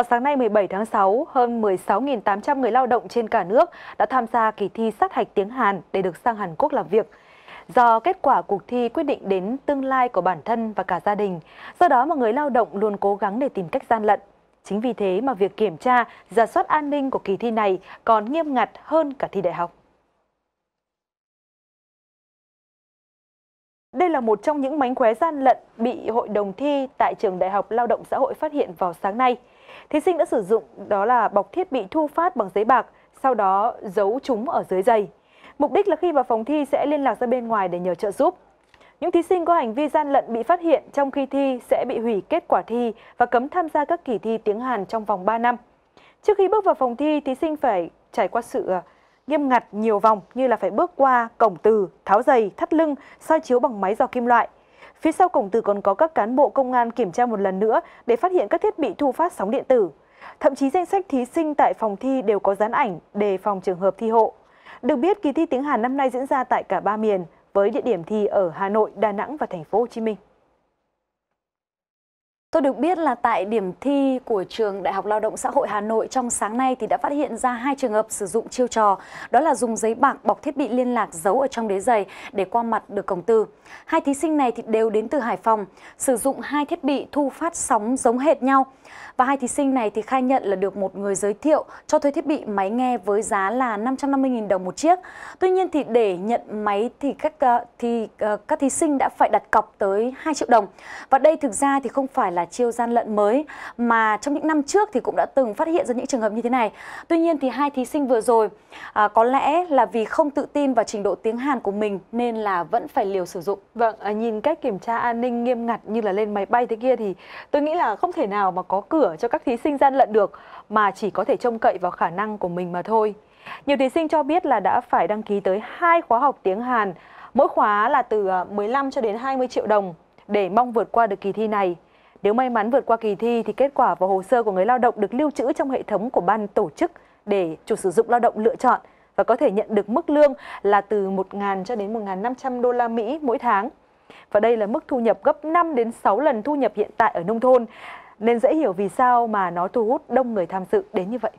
Vào sáng nay 17 tháng 6, hơn 16.800 người lao động trên cả nước đã tham gia kỳ thi sát hạch tiếng Hàn để được sang Hàn Quốc làm việc. Do kết quả cuộc thi quyết định đến tương lai của bản thân và cả gia đình, do đó mà người lao động luôn cố gắng để tìm cách gian lận. Chính vì thế mà việc kiểm tra, giả soát an ninh của kỳ thi này còn nghiêm ngặt hơn cả thi đại học. Đây là một trong những mánh khóe gian lận bị hội đồng thi tại trường Đại học Lao động Xã hội phát hiện vào sáng nay. Thí sinh đã sử dụng đó là bọc thiết bị thu phát bằng giấy bạc, sau đó giấu chúng ở dưới giày. Mục đích là khi vào phòng thi sẽ liên lạc ra bên ngoài để nhờ trợ giúp. Những thí sinh có hành vi gian lận bị phát hiện trong khi thi sẽ bị hủy kết quả thi và cấm tham gia các kỳ thi tiếng Hàn trong vòng 3 năm. Trước khi bước vào phòng thi, thí sinh phải trải qua sự à, nghiêm ngặt nhiều vòng như là phải bước qua cổng từ, tháo giày, thắt lưng, soi chiếu bằng máy dò kim loại. Phía sau cổng từ còn có các cán bộ công an kiểm tra một lần nữa để phát hiện các thiết bị thu phát sóng điện tử. Thậm chí danh sách thí sinh tại phòng thi đều có dán ảnh đề phòng trường hợp thi hộ. Được biết, kỳ thi tiếng Hàn năm nay diễn ra tại cả ba miền với địa điểm thi ở Hà Nội, Đà Nẵng và thành phố Hồ Chí Minh. Tôi được biết là tại điểm thi của trường Đại học Lao động Xã hội Hà Nội trong sáng nay thì đã phát hiện ra hai trường hợp sử dụng chiêu trò, đó là dùng giấy bạc bọc thiết bị liên lạc giấu ở trong đế giày để qua mặt được cổng tư. Hai thí sinh này thì đều đến từ Hải Phòng, sử dụng hai thiết bị thu phát sóng giống hệt nhau. Và hai thí sinh này thì khai nhận là được một người giới thiệu cho thuê thiết bị máy nghe với giá là 550.000 đồng một chiếc. Tuy nhiên thì để nhận máy thì các ờ, thì ờ, các thí sinh đã phải đặt cọc tới 2 triệu đồng. Và đây thực ra thì không phải là chiêu gian lận mới mà trong những năm trước thì cũng đã từng phát hiện ra những trường hợp như thế này. Tuy nhiên thì hai thí sinh vừa rồi à, có lẽ là vì không tự tin vào trình độ tiếng Hàn của mình nên là vẫn phải liều sử dụng. Vâng, à, nhìn cách kiểm tra an ninh nghiêm ngặt như là lên máy bay thế kia thì tôi nghĩ là không thể nào mà có cửa cho các thí sinh gian lận được mà chỉ có thể trông cậy vào khả năng của mình mà thôi. Nhiều thí sinh cho biết là đã phải đăng ký tới hai khóa học tiếng Hàn, mỗi khóa là từ 15 à, cho đến 20 triệu đồng để mong vượt qua được kỳ thi này. Nếu may mắn vượt qua kỳ thi thì kết quả và hồ sơ của người lao động được lưu trữ trong hệ thống của ban tổ chức để chủ sử dụng lao động lựa chọn và có thể nhận được mức lương là từ 1.000 cho đến 1.500 đô la Mỹ mỗi tháng. Và đây là mức thu nhập gấp 5 đến 6 lần thu nhập hiện tại ở nông thôn, nên dễ hiểu vì sao mà nó thu hút đông người tham dự đến như vậy.